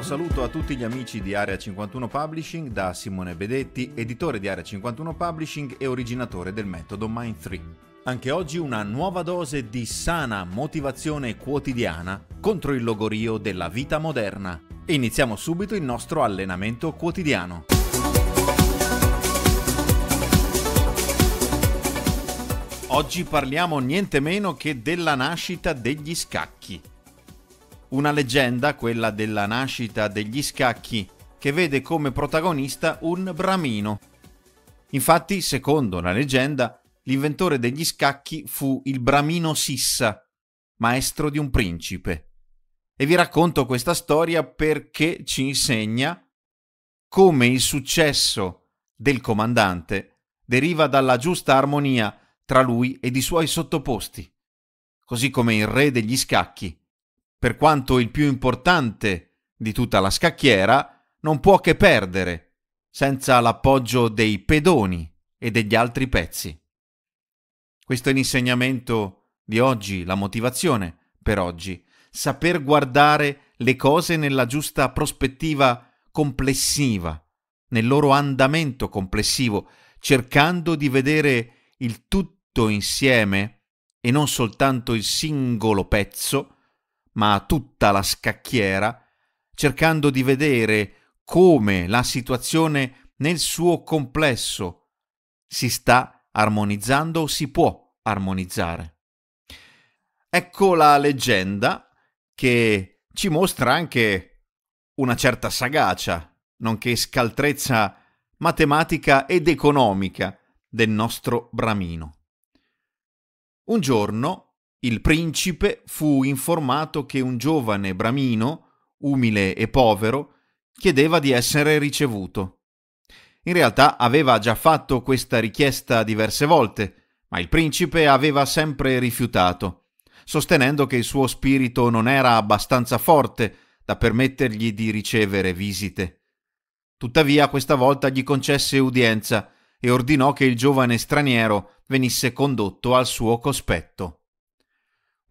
caro saluto a tutti gli amici di Area 51 Publishing da Simone Bedetti, editore di Area 51 Publishing e originatore del metodo Mind 3. Anche oggi una nuova dose di sana motivazione quotidiana contro il logorio della vita moderna. Iniziamo subito il nostro allenamento quotidiano. Oggi parliamo niente meno che della nascita degli scacchi. Una leggenda, quella della nascita degli scacchi, che vede come protagonista un bramino. Infatti, secondo la leggenda, l'inventore degli scacchi fu il bramino Sissa, maestro di un principe. E vi racconto questa storia perché ci insegna come il successo del comandante deriva dalla giusta armonia tra lui ed i suoi sottoposti, così come il re degli scacchi per quanto il più importante di tutta la scacchiera, non può che perdere, senza l'appoggio dei pedoni e degli altri pezzi. Questo è l'insegnamento di oggi, la motivazione per oggi, saper guardare le cose nella giusta prospettiva complessiva, nel loro andamento complessivo, cercando di vedere il tutto insieme e non soltanto il singolo pezzo, ma a tutta la scacchiera, cercando di vedere come la situazione nel suo complesso si sta armonizzando o si può armonizzare. Ecco la leggenda che ci mostra anche una certa sagacia, nonché scaltrezza matematica ed economica del nostro Bramino. Un giorno il principe fu informato che un giovane bramino, umile e povero, chiedeva di essere ricevuto. In realtà aveva già fatto questa richiesta diverse volte, ma il principe aveva sempre rifiutato, sostenendo che il suo spirito non era abbastanza forte da permettergli di ricevere visite. Tuttavia questa volta gli concesse udienza e ordinò che il giovane straniero venisse condotto al suo cospetto.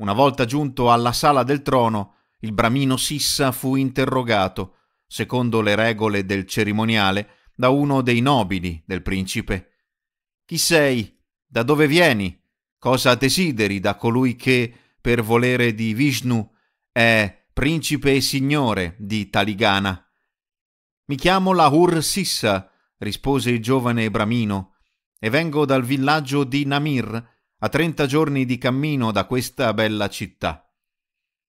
Una volta giunto alla sala del trono, il bramino Sissa fu interrogato, secondo le regole del cerimoniale, da uno dei nobili del principe. Chi sei? Da dove vieni? Cosa desideri da colui che, per volere di Vishnu, è principe e signore di Taligana? Mi chiamo Lahur Sissa, rispose il giovane bramino, e vengo dal villaggio di Namir, a 30 giorni di cammino da questa bella città.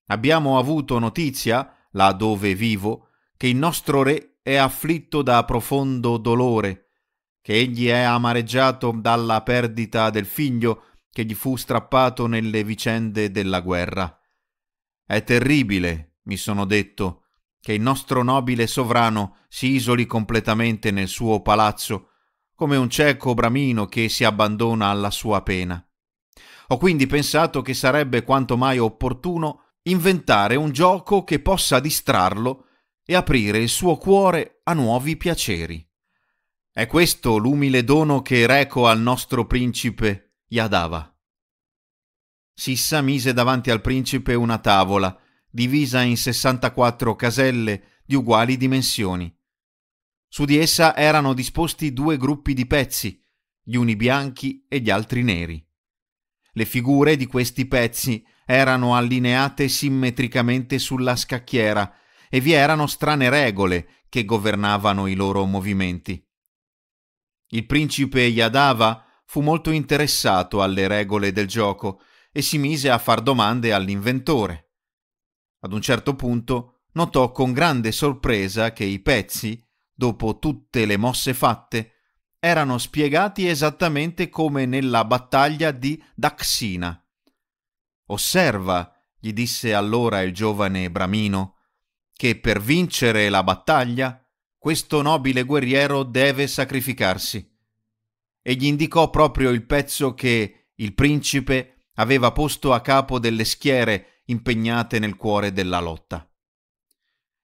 Abbiamo avuto notizia, là dove vivo, che il nostro re è afflitto da profondo dolore, che egli è amareggiato dalla perdita del figlio che gli fu strappato nelle vicende della guerra. È terribile, mi sono detto, che il nostro nobile sovrano si isoli completamente nel suo palazzo, come un cieco bramino che si abbandona alla sua pena. Ho quindi pensato che sarebbe quanto mai opportuno inventare un gioco che possa distrarlo e aprire il suo cuore a nuovi piaceri. È questo l'umile dono che reco al nostro principe Yadava. Sissa mise davanti al principe una tavola, divisa in 64 caselle di uguali dimensioni. Su di essa erano disposti due gruppi di pezzi, gli uni bianchi e gli altri neri. Le figure di questi pezzi erano allineate simmetricamente sulla scacchiera e vi erano strane regole che governavano i loro movimenti. Il principe Yadava fu molto interessato alle regole del gioco e si mise a far domande all'inventore. Ad un certo punto notò con grande sorpresa che i pezzi, dopo tutte le mosse fatte, erano spiegati esattamente come nella battaglia di Daxina. Osserva, gli disse allora il giovane Bramino, che per vincere la battaglia questo nobile guerriero deve sacrificarsi. E gli indicò proprio il pezzo che il principe aveva posto a capo delle schiere impegnate nel cuore della lotta.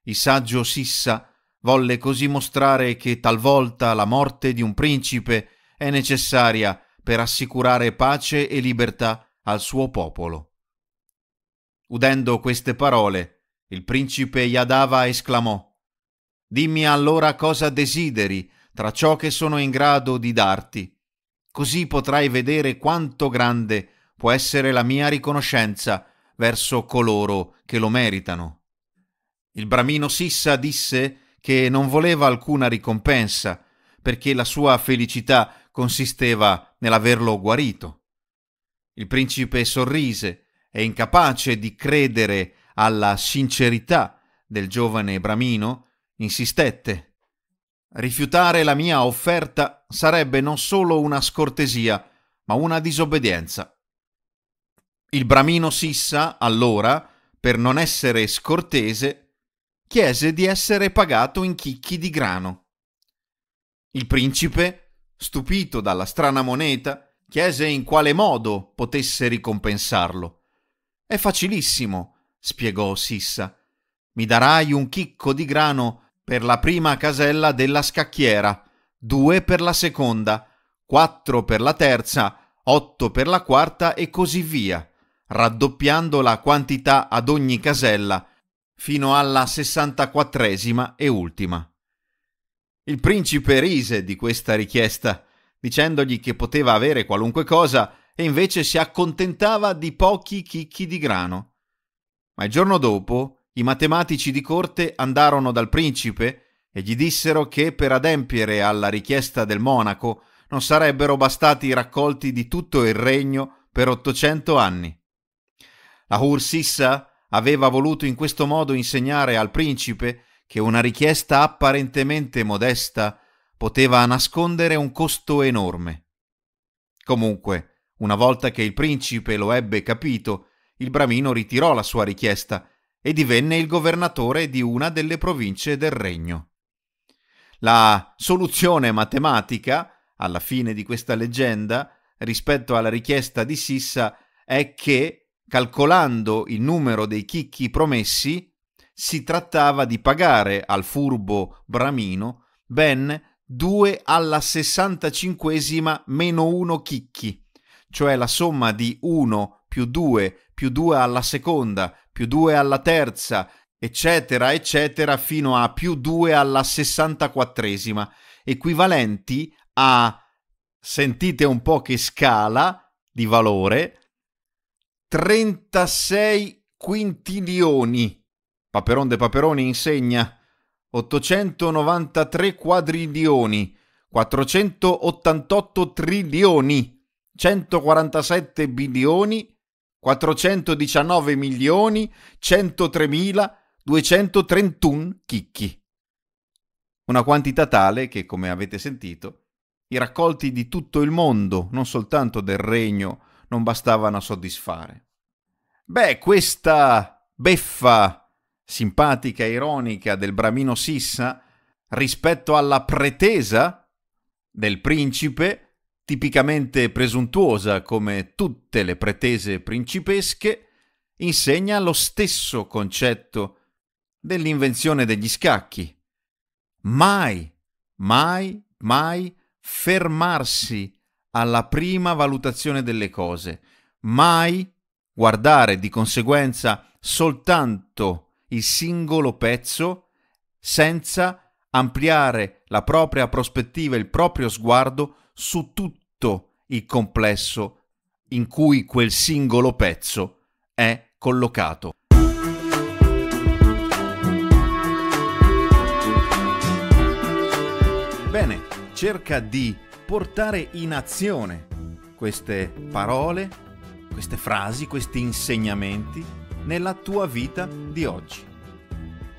Il saggio Sissa volle così mostrare che talvolta la morte di un principe è necessaria per assicurare pace e libertà al suo popolo. Udendo queste parole, il principe Yadava esclamò Dimmi allora cosa desideri tra ciò che sono in grado di darti, così potrai vedere quanto grande può essere la mia riconoscenza verso coloro che lo meritano. Il bramino Sissa disse che non voleva alcuna ricompensa, perché la sua felicità consisteva nell'averlo guarito. Il principe sorrise, e incapace di credere alla sincerità del giovane Bramino, insistette. Rifiutare la mia offerta sarebbe non solo una scortesia, ma una disobbedienza. Il Bramino Sissa, allora, per non essere scortese, chiese di essere pagato in chicchi di grano. Il principe, stupito dalla strana moneta, chiese in quale modo potesse ricompensarlo. È facilissimo, spiegò Sissa. Mi darai un chicco di grano per la prima casella della scacchiera, due per la seconda, quattro per la terza, otto per la quarta e così via, raddoppiando la quantità ad ogni casella fino alla 64esima e ultima. Il principe rise di questa richiesta, dicendogli che poteva avere qualunque cosa e invece si accontentava di pochi chicchi di grano. Ma il giorno dopo i matematici di corte andarono dal principe e gli dissero che per adempiere alla richiesta del monaco non sarebbero bastati i raccolti di tutto il regno per 800 anni. La Hursissa aveva voluto in questo modo insegnare al principe che una richiesta apparentemente modesta poteva nascondere un costo enorme. Comunque, una volta che il principe lo ebbe capito, il Bramino ritirò la sua richiesta e divenne il governatore di una delle province del regno. La soluzione matematica, alla fine di questa leggenda, rispetto alla richiesta di Sissa, è che calcolando il numero dei chicchi promessi, si trattava di pagare al furbo Bramino ben 2 alla 65 meno 1 chicchi, cioè la somma di 1 più 2 più 2 alla seconda più 2 alla terza, eccetera, eccetera, fino a più 2 alla 64esima, equivalenti a, sentite un po' che scala di valore, 36 quintilioni. Paperon de Paperoni insegna 893 quadrilioni, 488 trilioni, 147 bilioni, 419 milioni, 103.231 chicchi. Una quantità tale che, come avete sentito, i raccolti di tutto il mondo, non soltanto del regno non bastavano a soddisfare. Beh, questa beffa simpatica e ironica del bramino Sissa rispetto alla pretesa del principe, tipicamente presuntuosa come tutte le pretese principesche, insegna lo stesso concetto dell'invenzione degli scacchi. Mai, mai, mai fermarsi alla prima valutazione delle cose, mai guardare di conseguenza soltanto il singolo pezzo senza ampliare la propria prospettiva, il proprio sguardo su tutto il complesso in cui quel singolo pezzo è collocato. Bene, cerca di portare in azione queste parole, queste frasi, questi insegnamenti nella tua vita di oggi,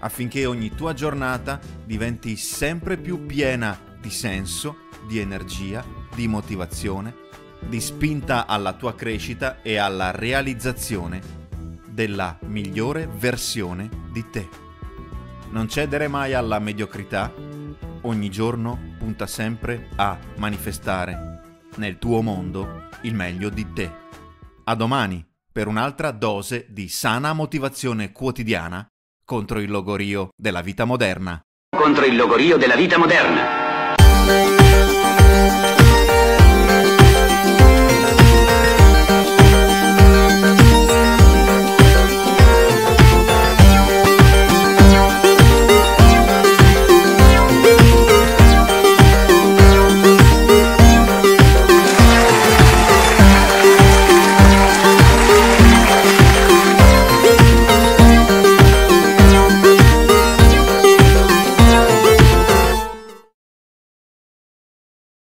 affinché ogni tua giornata diventi sempre più piena di senso, di energia, di motivazione, di spinta alla tua crescita e alla realizzazione della migliore versione di te. Non cedere mai alla mediocrità, ogni giorno punta sempre a manifestare nel tuo mondo il meglio di te. A domani per un'altra dose di sana motivazione quotidiana contro il logorio della vita moderna. Contro il logorio della vita moderna.